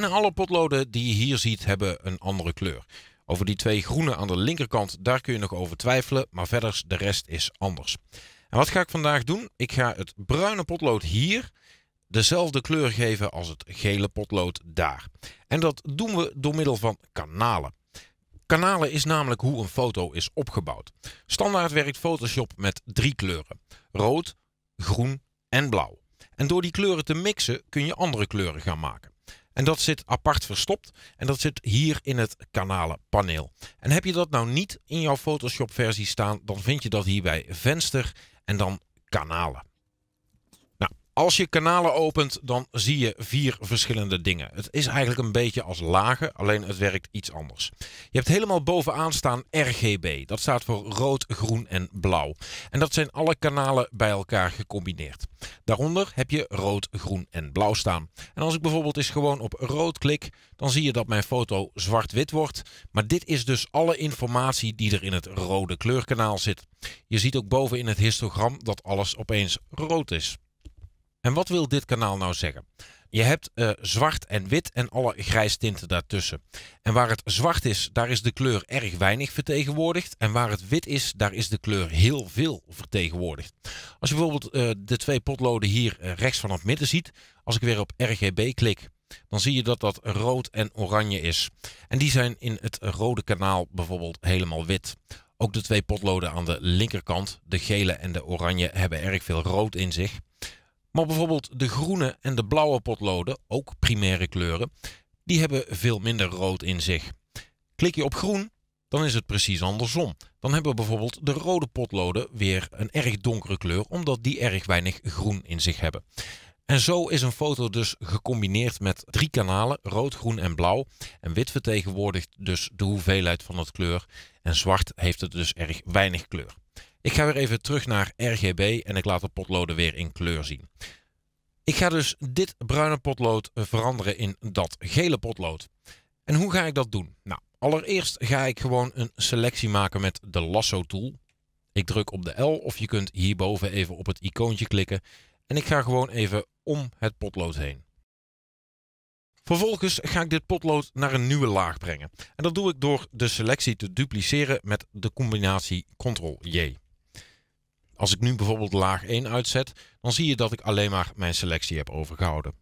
Bijna alle potloden die je hier ziet hebben een andere kleur. Over die twee groene aan de linkerkant, daar kun je nog over twijfelen, maar verder de rest is anders. En wat ga ik vandaag doen? Ik ga het bruine potlood hier dezelfde kleur geven als het gele potlood daar. En dat doen we door middel van kanalen. Kanalen is namelijk hoe een foto is opgebouwd. Standaard werkt Photoshop met drie kleuren. Rood, groen en blauw. En door die kleuren te mixen kun je andere kleuren gaan maken. En dat zit apart verstopt en dat zit hier in het kanalenpaneel. En heb je dat nou niet in jouw Photoshop versie staan, dan vind je dat hier bij venster en dan kanalen. Als je kanalen opent, dan zie je vier verschillende dingen. Het is eigenlijk een beetje als lagen, alleen het werkt iets anders. Je hebt helemaal bovenaan staan RGB. Dat staat voor rood, groen en blauw. En dat zijn alle kanalen bij elkaar gecombineerd. Daaronder heb je rood, groen en blauw staan. En als ik bijvoorbeeld eens gewoon op rood klik, dan zie je dat mijn foto zwart-wit wordt. Maar dit is dus alle informatie die er in het rode kleurkanaal zit. Je ziet ook boven in het histogram dat alles opeens rood is. En wat wil dit kanaal nou zeggen? Je hebt eh, zwart en wit en alle grijs tinten daartussen. En waar het zwart is, daar is de kleur erg weinig vertegenwoordigd. En waar het wit is, daar is de kleur heel veel vertegenwoordigd. Als je bijvoorbeeld eh, de twee potloden hier eh, rechts van het midden ziet, als ik weer op RGB klik, dan zie je dat dat rood en oranje is. En die zijn in het rode kanaal bijvoorbeeld helemaal wit. Ook de twee potloden aan de linkerkant, de gele en de oranje, hebben erg veel rood in zich. Maar bijvoorbeeld de groene en de blauwe potloden, ook primaire kleuren, die hebben veel minder rood in zich. Klik je op groen, dan is het precies andersom. Dan hebben bijvoorbeeld de rode potloden weer een erg donkere kleur, omdat die erg weinig groen in zich hebben. En zo is een foto dus gecombineerd met drie kanalen, rood, groen en blauw. En wit vertegenwoordigt dus de hoeveelheid van het kleur. En zwart heeft het dus erg weinig kleur. Ik ga weer even terug naar RGB en ik laat de potloden weer in kleur zien. Ik ga dus dit bruine potlood veranderen in dat gele potlood. En hoe ga ik dat doen? Nou, allereerst ga ik gewoon een selectie maken met de lasso tool. Ik druk op de L of je kunt hierboven even op het icoontje klikken. En ik ga gewoon even om het potlood heen. Vervolgens ga ik dit potlood naar een nieuwe laag brengen. En dat doe ik door de selectie te dupliceren met de combinatie Ctrl-J. Als ik nu bijvoorbeeld laag 1 uitzet, dan zie je dat ik alleen maar mijn selectie heb overgehouden.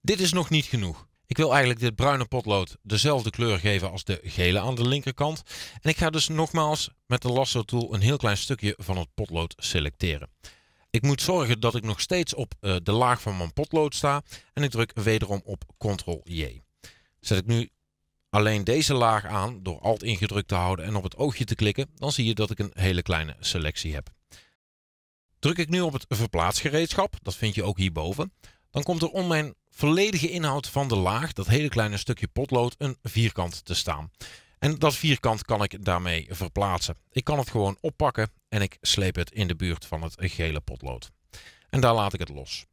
Dit is nog niet genoeg. Ik wil eigenlijk dit bruine potlood dezelfde kleur geven als de gele aan de linkerkant. En ik ga dus nogmaals met de lasso tool een heel klein stukje van het potlood selecteren. Ik moet zorgen dat ik nog steeds op eh, de laag van mijn potlood sta en ik druk wederom op Ctrl-J. Zet ik nu alleen deze laag aan door Alt ingedrukt te houden en op het oogje te klikken, dan zie je dat ik een hele kleine selectie heb. Druk ik nu op het verplaatsgereedschap, dat vind je ook hierboven, dan komt er om mijn volledige inhoud van de laag, dat hele kleine stukje potlood, een vierkant te staan. En dat vierkant kan ik daarmee verplaatsen. Ik kan het gewoon oppakken en ik sleep het in de buurt van het gele potlood. En daar laat ik het los.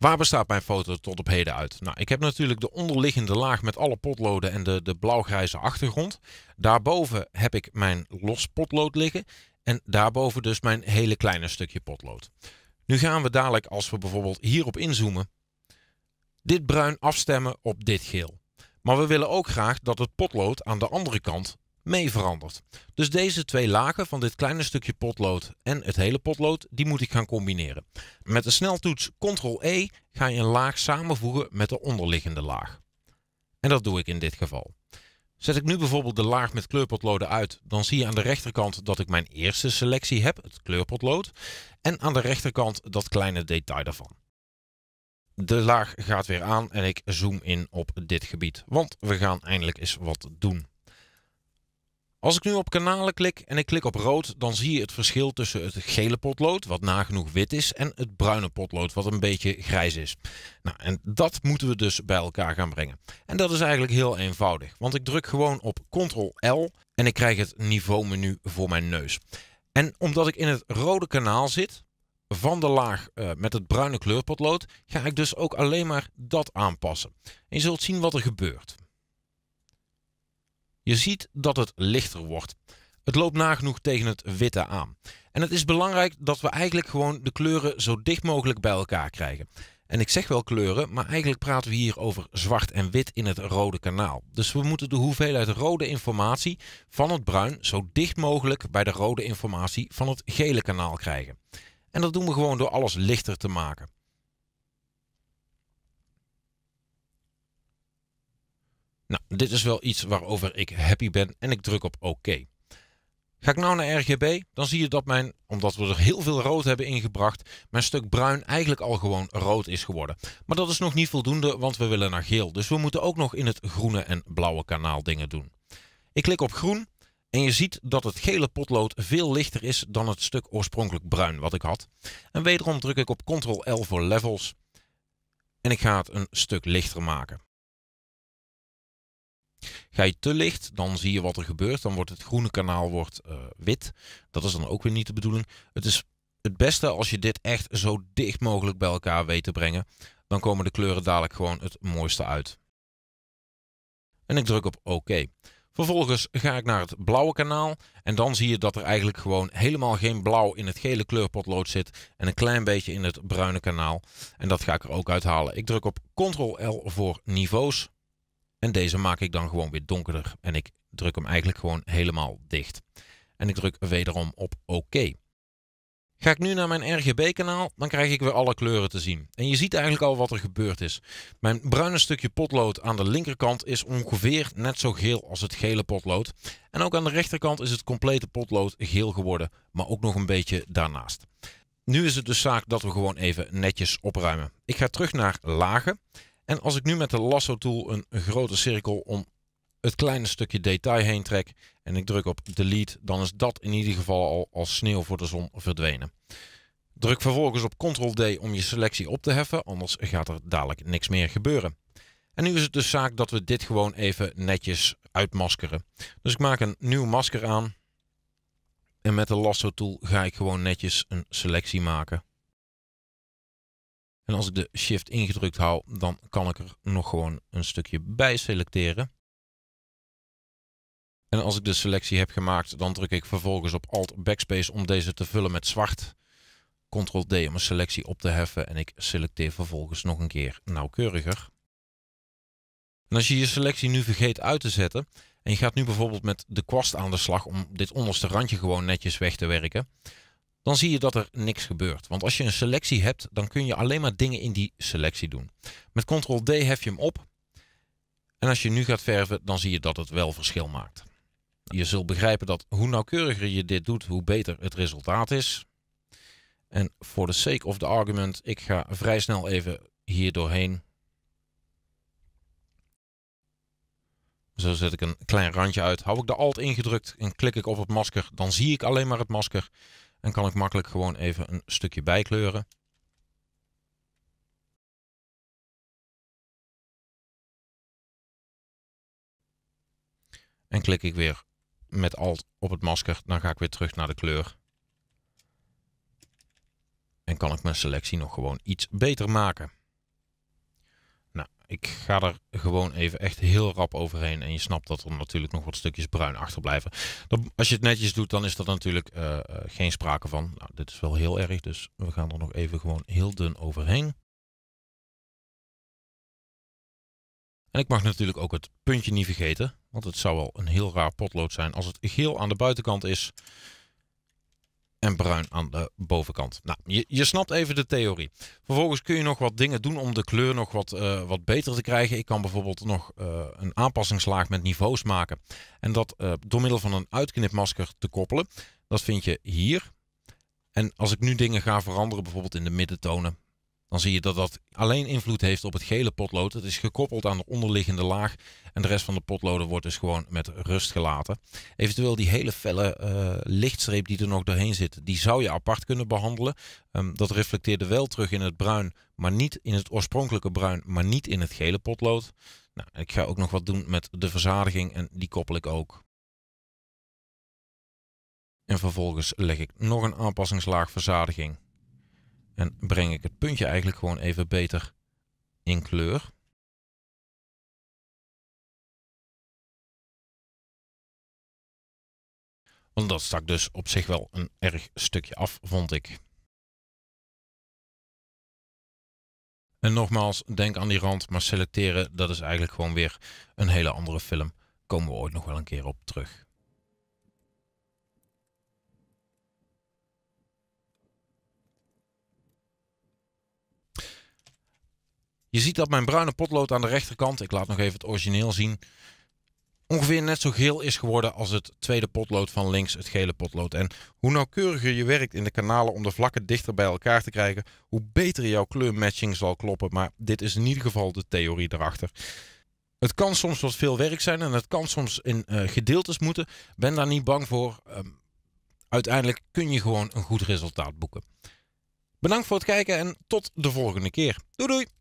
Waar bestaat mijn foto tot op heden uit? Nou, ik heb natuurlijk de onderliggende laag met alle potloden en de, de blauwgrijze achtergrond. Daarboven heb ik mijn los potlood liggen. En daarboven dus mijn hele kleine stukje potlood. Nu gaan we dadelijk, als we bijvoorbeeld hierop inzoomen, dit bruin afstemmen op dit geel. Maar we willen ook graag dat het potlood aan de andere kant mee verandert. Dus deze twee lagen van dit kleine stukje potlood en het hele potlood, die moet ik gaan combineren. Met de sneltoets Ctrl-E ga je een laag samenvoegen met de onderliggende laag. En dat doe ik in dit geval. Zet ik nu bijvoorbeeld de laag met kleurpotloden uit, dan zie je aan de rechterkant dat ik mijn eerste selectie heb, het kleurpotlood, en aan de rechterkant dat kleine detail daarvan. De laag gaat weer aan en ik zoom in op dit gebied, want we gaan eindelijk eens wat doen. Als ik nu op kanalen klik en ik klik op rood, dan zie je het verschil tussen het gele potlood, wat nagenoeg wit is, en het bruine potlood, wat een beetje grijs is. Nou, en dat moeten we dus bij elkaar gaan brengen. En dat is eigenlijk heel eenvoudig, want ik druk gewoon op Ctrl-L en ik krijg het niveaumenu voor mijn neus. En omdat ik in het rode kanaal zit, van de laag eh, met het bruine kleurpotlood, ga ik dus ook alleen maar dat aanpassen. En je zult zien wat er gebeurt. Je ziet dat het lichter wordt. Het loopt nagenoeg tegen het witte aan. En het is belangrijk dat we eigenlijk gewoon de kleuren zo dicht mogelijk bij elkaar krijgen. En ik zeg wel kleuren, maar eigenlijk praten we hier over zwart en wit in het rode kanaal. Dus we moeten de hoeveelheid rode informatie van het bruin zo dicht mogelijk bij de rode informatie van het gele kanaal krijgen. En dat doen we gewoon door alles lichter te maken. Nou, dit is wel iets waarover ik happy ben en ik druk op oké. OK. Ga ik nou naar RGB, dan zie je dat mijn, omdat we er heel veel rood hebben ingebracht, mijn stuk bruin eigenlijk al gewoon rood is geworden. Maar dat is nog niet voldoende, want we willen naar geel. Dus we moeten ook nog in het groene en blauwe kanaal dingen doen. Ik klik op groen en je ziet dat het gele potlood veel lichter is dan het stuk oorspronkelijk bruin wat ik had. En wederom druk ik op Ctrl L voor levels en ik ga het een stuk lichter maken. Ga je te licht, dan zie je wat er gebeurt. Dan wordt het groene kanaal wordt, eh, wit. Dat is dan ook weer niet de bedoeling. Het is het beste als je dit echt zo dicht mogelijk bij elkaar weet te brengen. Dan komen de kleuren dadelijk gewoon het mooiste uit. En ik druk op OK. Vervolgens ga ik naar het blauwe kanaal en dan zie je dat er eigenlijk gewoon helemaal geen blauw in het gele kleurpotlood zit en een klein beetje in het bruine kanaal. En dat ga ik er ook uithalen. Ik druk op Ctrl-L voor niveaus. En deze maak ik dan gewoon weer donkerder en ik druk hem eigenlijk gewoon helemaal dicht. En ik druk wederom op OK. Ga ik nu naar mijn RGB-kanaal, dan krijg ik weer alle kleuren te zien. En je ziet eigenlijk al wat er gebeurd is. Mijn bruine stukje potlood aan de linkerkant is ongeveer net zo geel als het gele potlood. En ook aan de rechterkant is het complete potlood geel geworden, maar ook nog een beetje daarnaast. Nu is het dus zaak dat we gewoon even netjes opruimen. Ik ga terug naar lagen. En als ik nu met de lasso tool een grote cirkel om het kleine stukje detail heen trek en ik druk op delete, dan is dat in ieder geval al als sneeuw voor de zon verdwenen. Druk vervolgens op Ctrl-D om je selectie op te heffen, anders gaat er dadelijk niks meer gebeuren. En nu is het dus zaak dat we dit gewoon even netjes uitmaskeren. Dus ik maak een nieuw masker aan. En met de lasso tool ga ik gewoon netjes een selectie maken. En als ik de shift ingedrukt hou, dan kan ik er nog gewoon een stukje bij selecteren. En als ik de selectie heb gemaakt, dan druk ik vervolgens op Alt Backspace om deze te vullen met zwart. Ctrl D om een selectie op te heffen en ik selecteer vervolgens nog een keer nauwkeuriger. En als je je selectie nu vergeet uit te zetten en je gaat nu bijvoorbeeld met de kwast aan de slag om dit onderste randje gewoon netjes weg te werken, dan zie je dat er niks gebeurt. Want als je een selectie hebt, dan kun je alleen maar dingen in die selectie doen. Met Ctrl-D hef je hem op. En als je nu gaat verven, dan zie je dat het wel verschil maakt. Je zult begrijpen dat hoe nauwkeuriger je dit doet, hoe beter het resultaat is. En voor de sake of the argument, ik ga vrij snel even hier doorheen. Zo zet ik een klein randje uit. Hou ik de alt ingedrukt en klik ik op het masker, dan zie ik alleen maar het masker. En kan ik makkelijk gewoon even een stukje bijkleuren. En klik ik weer met Alt op het masker, dan ga ik weer terug naar de kleur. En kan ik mijn selectie nog gewoon iets beter maken ik ga er gewoon even echt heel rap overheen. En je snapt dat er natuurlijk nog wat stukjes bruin achterblijven. Dan, als je het netjes doet, dan is dat natuurlijk eh, eh, geen sprake van. Nou, dit is wel heel erg, dus we gaan er nog even gewoon heel dun overheen. En ik mag natuurlijk ook het puntje niet vergeten. Want het zou wel een heel raar potlood zijn als het geel aan de buitenkant is en bruin aan de bovenkant. Nou, je, je snapt even de theorie. Vervolgens kun je nog wat dingen doen om de kleur nog wat, eh, wat beter te krijgen. Ik kan bijvoorbeeld nog eh, een aanpassingslaag met niveaus maken. En dat eh, door middel van een uitknipmasker te koppelen. Dat vind je hier. En als ik nu dingen ga veranderen, bijvoorbeeld in de middentonen dan zie je dat dat alleen invloed heeft op het gele potlood. Het is gekoppeld aan de onderliggende laag. En de rest van de potloden wordt dus gewoon met rust gelaten. Eventueel die hele felle eh, lichtstreep die er nog doorheen zit, die zou je apart kunnen behandelen. Ehm, dat reflecteerde wel terug in het bruin, maar niet in het oorspronkelijke bruin, maar niet in het gele potlood. Nou, ik ga ook nog wat doen met de verzadiging en die koppel ik ook. En vervolgens leg ik nog een aanpassingslaag verzadiging en breng ik het puntje eigenlijk gewoon even beter in kleur. Want dat stak dus op zich wel een erg stukje af, vond ik. En nogmaals, denk aan die rand, maar selecteren, dat is eigenlijk gewoon weer een hele andere film. Komen we ooit nog wel een keer op terug. Je ziet dat mijn bruine potlood aan de rechterkant, ik laat nog even het origineel zien, ongeveer net zo geel is geworden als het tweede potlood van links, het gele potlood. En hoe nauwkeuriger je werkt in de kanalen om de vlakken dichter bij elkaar te krijgen, hoe beter jouw kleurmatching zal kloppen. Maar dit is in ieder geval de theorie erachter. Het kan soms wat veel werk zijn en het kan soms in eh, gedeeltes moeten. Ben daar niet bang voor. Ehm, uiteindelijk kun je gewoon een goed resultaat boeken. Bedankt voor het kijken en tot de volgende keer. Doei doei!